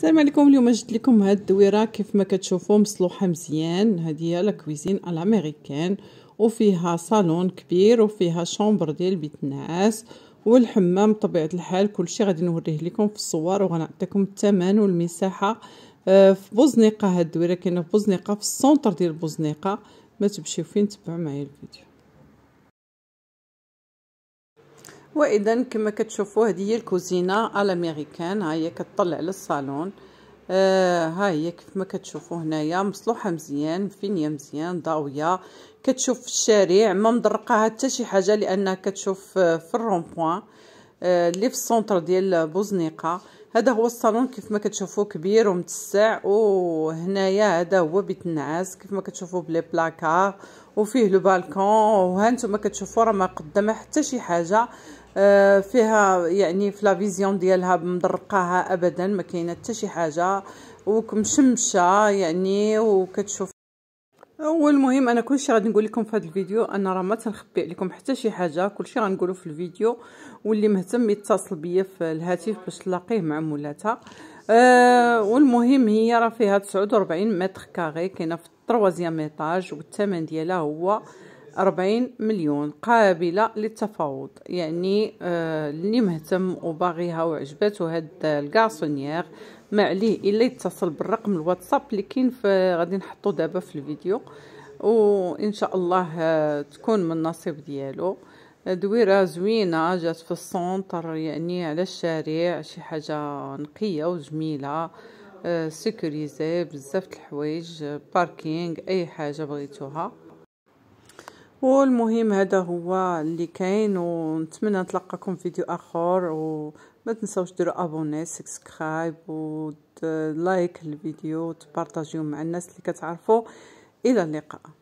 السلام عليكم اليوم جبت لكم هاد الدويره كيف ما كتشوفوا مصلوحه مزيان هذه هي لا كويزين الامريكان وفيها صالون كبير وفيها شومبر ديال بيت النعاس والحمام بطبيعه الحال كلشي غادي نوريه لكم في الصور وغنعطيكم الثمن والمساحه آه، في بوزنيقه هاد الدويره كاينه في بوزنيقه في السونتر ديال بوزنيقه ما تمشيو فين تبعوا معايا الفيديو واذا كما كتشوفوا هذه هي الكوزينه الامريكان ها هي كتطلع للصالون آه ها هي كيف ما كتشوفوا هنايا مصلوحه مزيان فينيه مزيان ضاويه كتشوف في الشارع ما مضرقها حتى شي حاجه لانها كتشوف آه، في الرونبوان آه، اللي في السونتر ديال بوزنيقه هذا هو الصالون كيف ما كتشوفوه كبير ومتسع وهنايا هذا هو بيت النعاس كيف ما كتشوفوه بلي بلاكار وفيه لو بالكون وها نتوما كتشوفوا راه ما قدامه حتى شي حاجه آه، فيها يعني في لا فيزيون ديالها مدرقاها ابدا ما كاينه حتى شي حاجه وكمشمشه يعني وكتشوف مهم انا كلشي غادي نقول لكم في هذا الفيديو انا راه ما تنخبي عليكم حتى شي حاجه كلشي غنقولو في الفيديو واللي مهتم يتصل بيا في الهاتف باش تلاقيه مع مولاتها آه والمهم هي راه فيها 49 متر كاري كاينه في 3 ايطاج والثمن ديالها هو 40 مليون قابلة للتفاوض يعني آه مهتم وباغيها وعجبته هاد الكاسونيير ما عليه الا يتصل بالرقم الواتساب اللي كاين غادي نحطو دابا في الفيديو وان شاء الله آه تكون من النصيب ديالو دويره زوينه جات في السونتر يعني على الشارع شي حاجه نقيه وجميله آه سيكوريزي بزاف د الحوايج باركينغ اي حاجه بغيتوها والمهم هذا هو اللي كاين ونتمنى نتلقاكم في فيديو اخر وما تنساوش ديروا ابوني سبسكرايب ولايك الفيديو وتبارطاجيو مع الناس اللي كتعرفوا الى اللقاء